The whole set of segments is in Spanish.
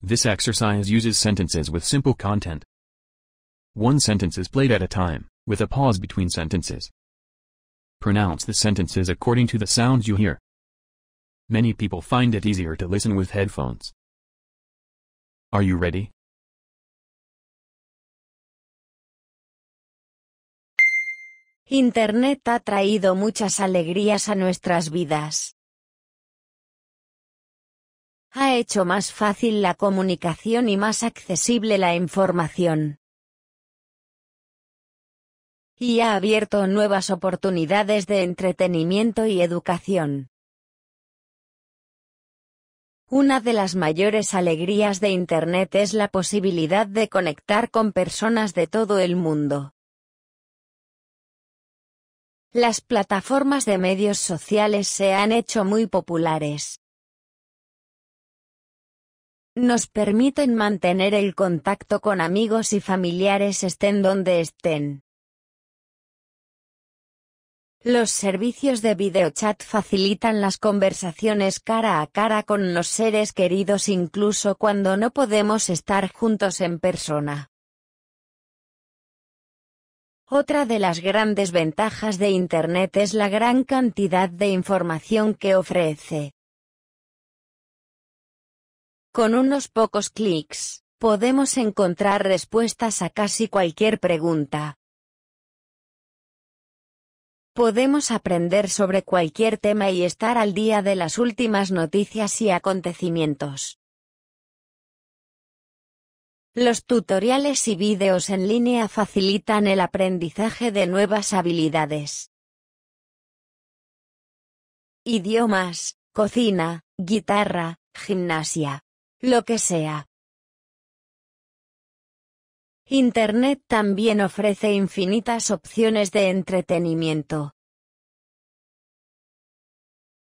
This exercise uses sentences with simple content. One sentence is played at a time, with a pause between sentences. Pronounce the sentences according to the sounds you hear. Many people find it easier to listen with headphones. Are you ready? Internet ha traído muchas alegrías a nuestras vidas. ha hecho más fácil la comunicación y más accesible la información. Y ha abierto nuevas oportunidades de entretenimiento y educación. Una de las mayores alegrías de Internet es la posibilidad de conectar con personas de todo el mundo. Las plataformas de medios sociales se han hecho muy populares nos permiten mantener el contacto con amigos y familiares estén donde estén. Los servicios de videochat facilitan las conversaciones cara a cara con los seres queridos incluso cuando no podemos estar juntos en persona. Otra de las grandes ventajas de Internet es la gran cantidad de información que ofrece. Con unos pocos clics, podemos encontrar respuestas a casi cualquier pregunta. Podemos aprender sobre cualquier tema y estar al día de las últimas noticias y acontecimientos. Los tutoriales y vídeos en línea facilitan el aprendizaje de nuevas habilidades. Idiomas, cocina, guitarra, gimnasia, lo que sea. Internet también ofrece infinitas opciones de entretenimiento.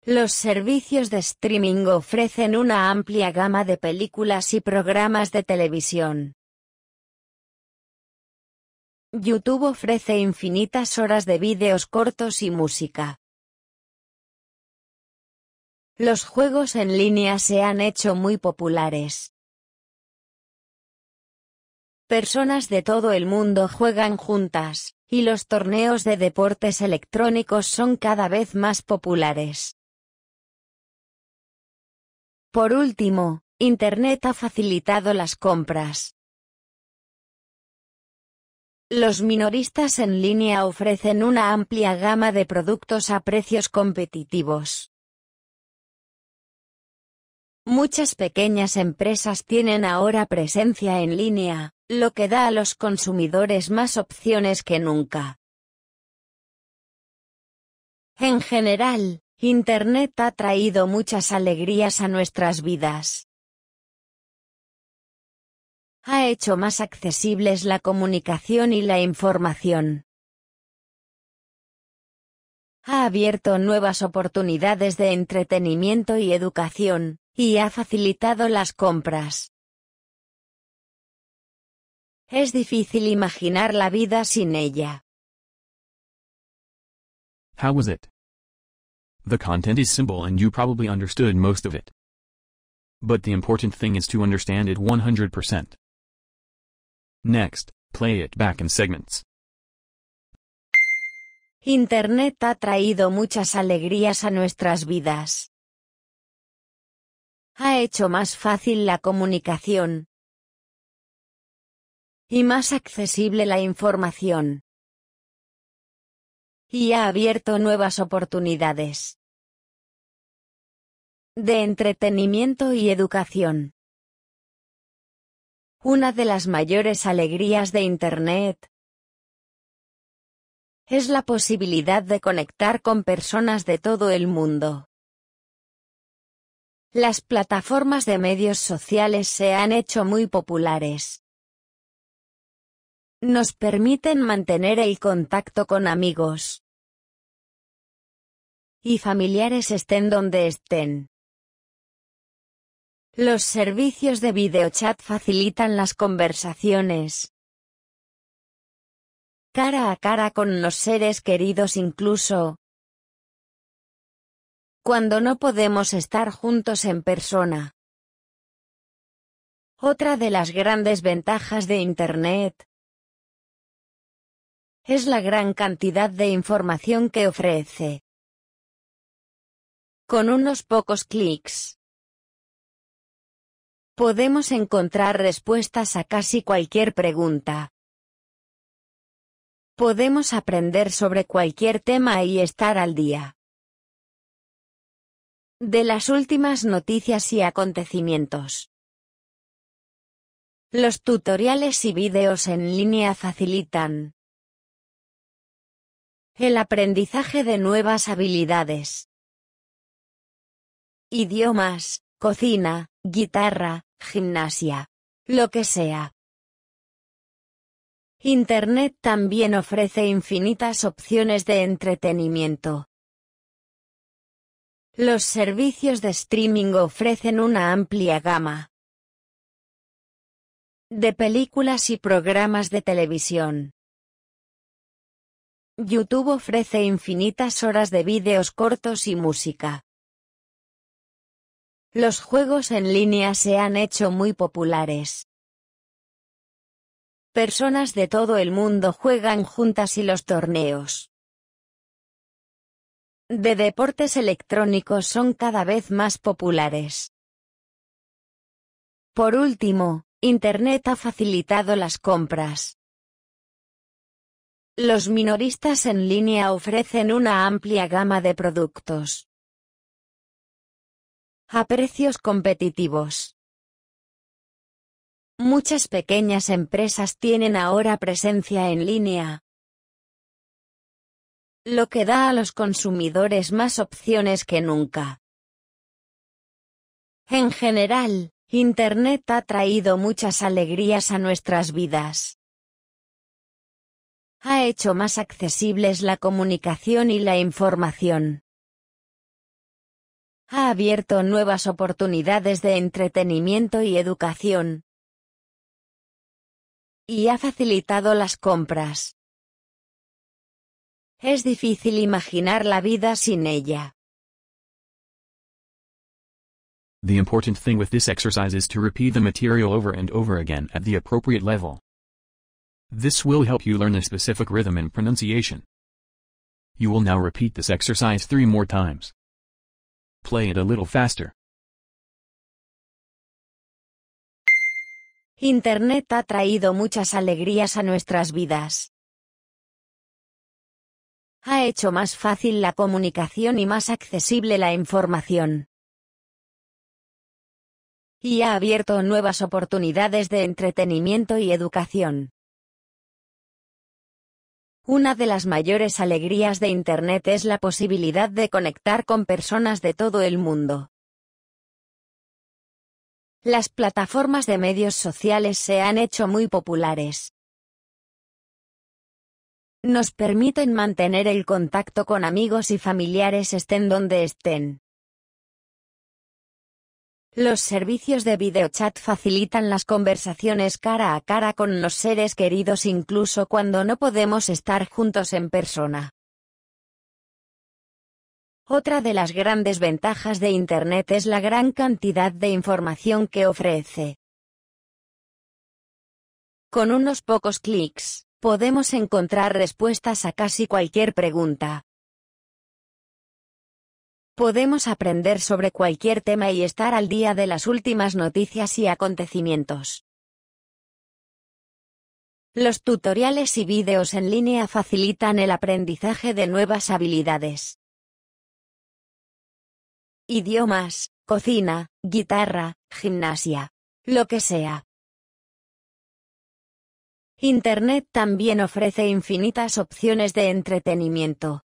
Los servicios de streaming ofrecen una amplia gama de películas y programas de televisión. YouTube ofrece infinitas horas de vídeos cortos y música. Los juegos en línea se han hecho muy populares. Personas de todo el mundo juegan juntas, y los torneos de deportes electrónicos son cada vez más populares. Por último, Internet ha facilitado las compras. Los minoristas en línea ofrecen una amplia gama de productos a precios competitivos. Muchas pequeñas empresas tienen ahora presencia en línea, lo que da a los consumidores más opciones que nunca. En general, Internet ha traído muchas alegrías a nuestras vidas. Ha hecho más accesibles la comunicación y la información ha abierto nuevas oportunidades de entretenimiento y educación, y ha facilitado las compras. Es difícil imaginar la vida sin ella. How was it? The content is simple and you probably understood most of it. But the important thing is to understand it 100%. Next, play it back in segments. Internet ha traído muchas alegrías a nuestras vidas. Ha hecho más fácil la comunicación. Y más accesible la información. Y ha abierto nuevas oportunidades. De entretenimiento y educación. Una de las mayores alegrías de Internet es la posibilidad de conectar con personas de todo el mundo. Las plataformas de medios sociales se han hecho muy populares. Nos permiten mantener el contacto con amigos y familiares estén donde estén. Los servicios de videochat facilitan las conversaciones, cara a cara con los seres queridos incluso cuando no podemos estar juntos en persona. Otra de las grandes ventajas de Internet es la gran cantidad de información que ofrece. Con unos pocos clics, podemos encontrar respuestas a casi cualquier pregunta. Podemos aprender sobre cualquier tema y estar al día de las últimas noticias y acontecimientos. Los tutoriales y vídeos en línea facilitan el aprendizaje de nuevas habilidades. Idiomas, cocina, guitarra, gimnasia, lo que sea. Internet también ofrece infinitas opciones de entretenimiento. Los servicios de streaming ofrecen una amplia gama de películas y programas de televisión. YouTube ofrece infinitas horas de vídeos cortos y música. Los juegos en línea se han hecho muy populares. Personas de todo el mundo juegan juntas y los torneos de deportes electrónicos son cada vez más populares. Por último, Internet ha facilitado las compras. Los minoristas en línea ofrecen una amplia gama de productos a precios competitivos. Muchas pequeñas empresas tienen ahora presencia en línea, lo que da a los consumidores más opciones que nunca. En general, Internet ha traído muchas alegrías a nuestras vidas. Ha hecho más accesibles la comunicación y la información. Ha abierto nuevas oportunidades de entretenimiento y educación, y ha facilitado las compras. Es difícil imaginar la vida sin ella. The important thing with this exercise is to repeat the material over and over again at the appropriate level. This will help you learn a specific rhythm and pronunciation. You will now repeat this exercise three more times. Play it a little faster. Internet ha traído muchas alegrías a nuestras vidas. Ha hecho más fácil la comunicación y más accesible la información. Y ha abierto nuevas oportunidades de entretenimiento y educación. Una de las mayores alegrías de Internet es la posibilidad de conectar con personas de todo el mundo. Las plataformas de medios sociales se han hecho muy populares. Nos permiten mantener el contacto con amigos y familiares estén donde estén. Los servicios de videochat facilitan las conversaciones cara a cara con los seres queridos incluso cuando no podemos estar juntos en persona. Otra de las grandes ventajas de Internet es la gran cantidad de información que ofrece. Con unos pocos clics, podemos encontrar respuestas a casi cualquier pregunta. Podemos aprender sobre cualquier tema y estar al día de las últimas noticias y acontecimientos. Los tutoriales y vídeos en línea facilitan el aprendizaje de nuevas habilidades idiomas, cocina, guitarra, gimnasia. Lo que sea. Internet también ofrece infinitas opciones de entretenimiento.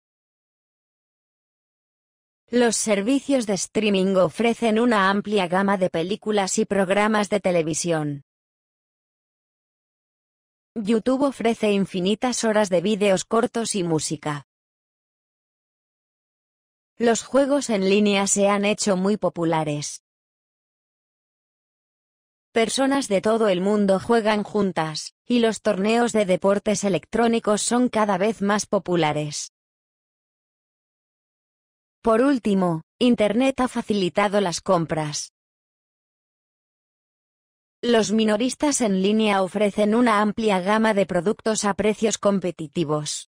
Los servicios de streaming ofrecen una amplia gama de películas y programas de televisión. YouTube ofrece infinitas horas de vídeos cortos y música. Los juegos en línea se han hecho muy populares. Personas de todo el mundo juegan juntas, y los torneos de deportes electrónicos son cada vez más populares. Por último, Internet ha facilitado las compras. Los minoristas en línea ofrecen una amplia gama de productos a precios competitivos.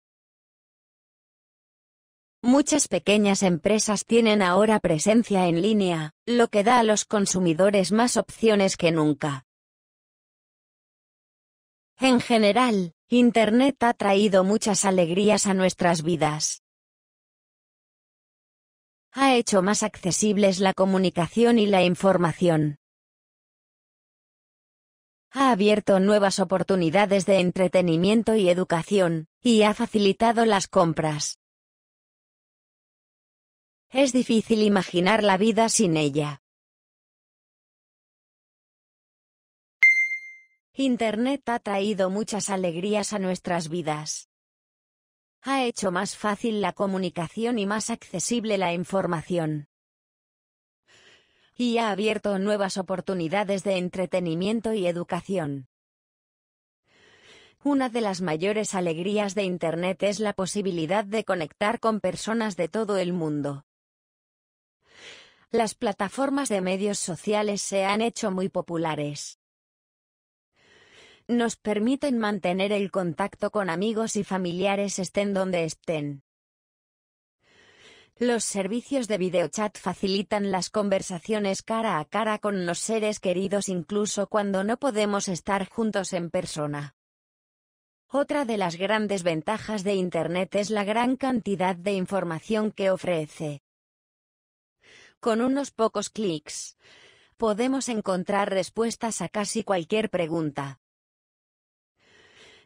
Muchas pequeñas empresas tienen ahora presencia en línea, lo que da a los consumidores más opciones que nunca. En general, Internet ha traído muchas alegrías a nuestras vidas. Ha hecho más accesibles la comunicación y la información. Ha abierto nuevas oportunidades de entretenimiento y educación, y ha facilitado las compras. Es difícil imaginar la vida sin ella. Internet ha traído muchas alegrías a nuestras vidas. Ha hecho más fácil la comunicación y más accesible la información. Y ha abierto nuevas oportunidades de entretenimiento y educación. Una de las mayores alegrías de Internet es la posibilidad de conectar con personas de todo el mundo las plataformas de medios sociales se han hecho muy populares. Nos permiten mantener el contacto con amigos y familiares estén donde estén. Los servicios de videochat facilitan las conversaciones cara a cara con los seres queridos incluso cuando no podemos estar juntos en persona. Otra de las grandes ventajas de Internet es la gran cantidad de información que ofrece. Con unos pocos clics, podemos encontrar respuestas a casi cualquier pregunta.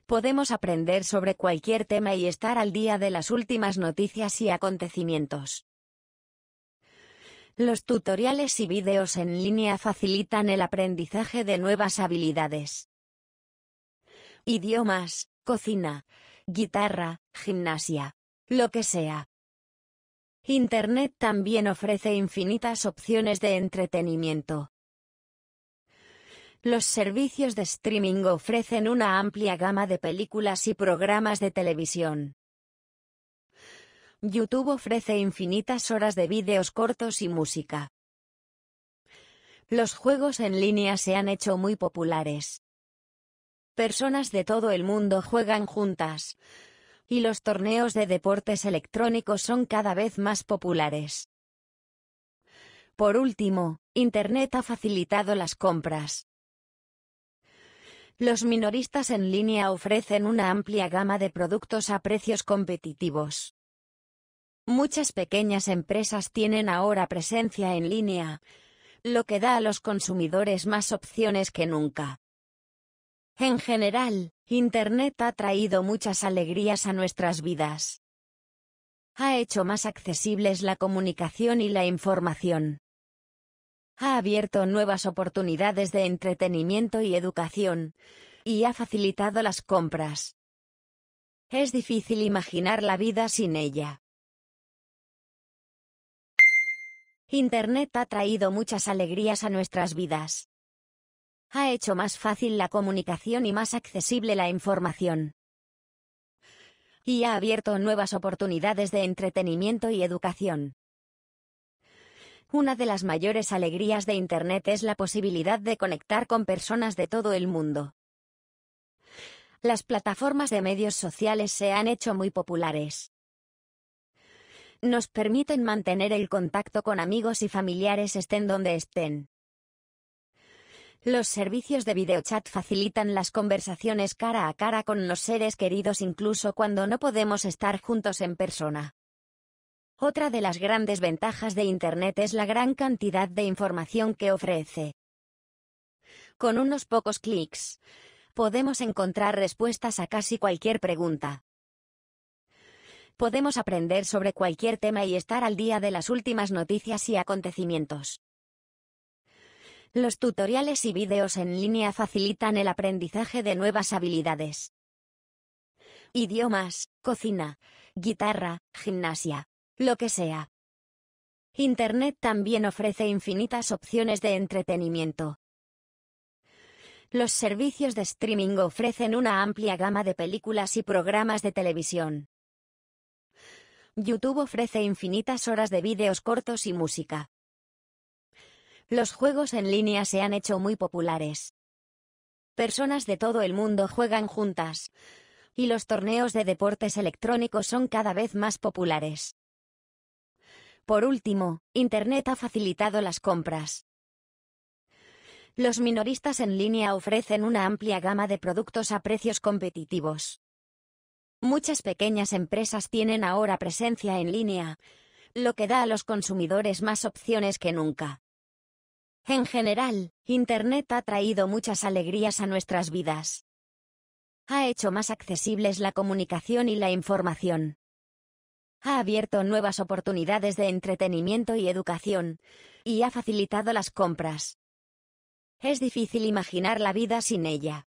Podemos aprender sobre cualquier tema y estar al día de las últimas noticias y acontecimientos. Los tutoriales y videos en línea facilitan el aprendizaje de nuevas habilidades. Idiomas, cocina, guitarra, gimnasia, lo que sea. Internet también ofrece infinitas opciones de entretenimiento. Los servicios de streaming ofrecen una amplia gama de películas y programas de televisión. YouTube ofrece infinitas horas de vídeos cortos y música. Los juegos en línea se han hecho muy populares. Personas de todo el mundo juegan juntas, y los torneos de deportes electrónicos son cada vez más populares. Por último, Internet ha facilitado las compras. Los minoristas en línea ofrecen una amplia gama de productos a precios competitivos. Muchas pequeñas empresas tienen ahora presencia en línea, lo que da a los consumidores más opciones que nunca. En general, Internet ha traído muchas alegrías a nuestras vidas. Ha hecho más accesibles la comunicación y la información. Ha abierto nuevas oportunidades de entretenimiento y educación, y ha facilitado las compras. Es difícil imaginar la vida sin ella. Internet ha traído muchas alegrías a nuestras vidas ha hecho más fácil la comunicación y más accesible la información. Y ha abierto nuevas oportunidades de entretenimiento y educación. Una de las mayores alegrías de Internet es la posibilidad de conectar con personas de todo el mundo. Las plataformas de medios sociales se han hecho muy populares. Nos permiten mantener el contacto con amigos y familiares estén donde estén. Los servicios de videochat facilitan las conversaciones cara a cara con los seres queridos incluso cuando no podemos estar juntos en persona. Otra de las grandes ventajas de Internet es la gran cantidad de información que ofrece. Con unos pocos clics, podemos encontrar respuestas a casi cualquier pregunta. Podemos aprender sobre cualquier tema y estar al día de las últimas noticias y acontecimientos. Los tutoriales y videos en línea facilitan el aprendizaje de nuevas habilidades. Idiomas, cocina, guitarra, gimnasia, lo que sea. Internet también ofrece infinitas opciones de entretenimiento. Los servicios de streaming ofrecen una amplia gama de películas y programas de televisión. YouTube ofrece infinitas horas de vídeos cortos y música. Los juegos en línea se han hecho muy populares. Personas de todo el mundo juegan juntas. Y los torneos de deportes electrónicos son cada vez más populares. Por último, Internet ha facilitado las compras. Los minoristas en línea ofrecen una amplia gama de productos a precios competitivos. Muchas pequeñas empresas tienen ahora presencia en línea, lo que da a los consumidores más opciones que nunca. En general, Internet ha traído muchas alegrías a nuestras vidas. Ha hecho más accesibles la comunicación y la información. Ha abierto nuevas oportunidades de entretenimiento y educación, y ha facilitado las compras. Es difícil imaginar la vida sin ella.